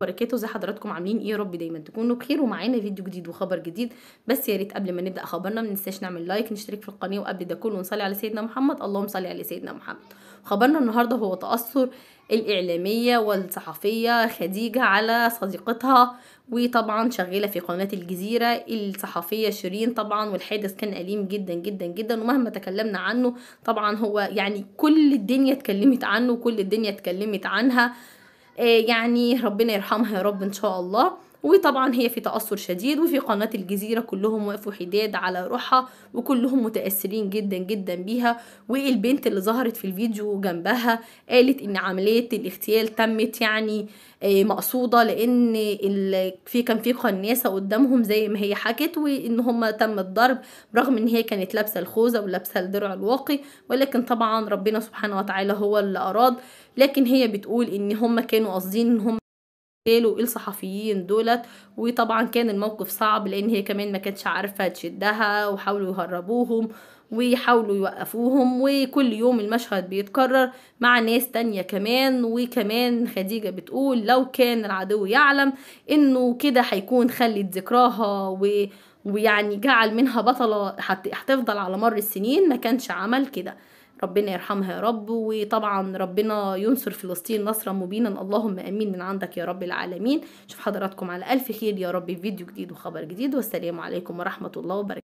بركاته زي حضراتكم عاملين ايه يا رب دايما تكونوا بخير ومعانا فيديو جديد وخبر جديد بس يا ريت قبل ما نبدا خبرنا ما ننساش نعمل لايك نشترك في القناه وقبل ده كله نصلي على سيدنا محمد اللهم صل على سيدنا محمد خبرنا النهارده هو تاثر الاعلاميه والصحفيه خديجه على صديقتها وطبعا شغاله في قناه الجزيره الصحفيه شيرين طبعا والحادث كان اليم جدا جدا جدا ومهما تكلمنا عنه طبعا هو يعني كل الدنيا اتكلمت عنه كل الدنيا اتكلمت عنها آه، يعني ربنا يرحمها يا رب ان شاء الله وطبعا هي في تأثر شديد وفي قناة الجزيرة كلهم وقفوا حداد على روحها وكلهم متأثرين جدا جدا بيها والبنت اللي ظهرت في الفيديو جنبها قالت ان عملية الاغتيال تمت يعني آه، مقصودة لان في كان في قناصة قدامهم زي ما هي حكت وان هما تم الضرب رغم ان هي كانت لابسة الخوذة ولابسة الدرع الواقي ولكن طبعا ربنا سبحانه وتعالى هو اللي اراد لكن هي بتقول ان هما كانوا قاصدين ان هما قالوا الصحفيين دولت وطبعا كان الموقف صعب لان هي كمان ما كانتش عارفه تشدها وحاولوا يهربوهم ويحاولوا يوقفوهم وكل يوم المشهد بيتكرر مع ناس تانية كمان وكمان خديجة بتقول لو كان العدو يعلم انه كده هيكون خلت ذكراها و... ويعني جعل منها بطلة هتفضل على مر السنين ما كانش عمل كده ربنا يرحمها يا رب وطبعا ربنا ينصر فلسطين نصرا مبينا اللهم امين من عندك يا رب العالمين اشوف حضراتكم على الف خير يا رب في فيديو جديد وخبر جديد والسلام عليكم ورحمه الله وبركاته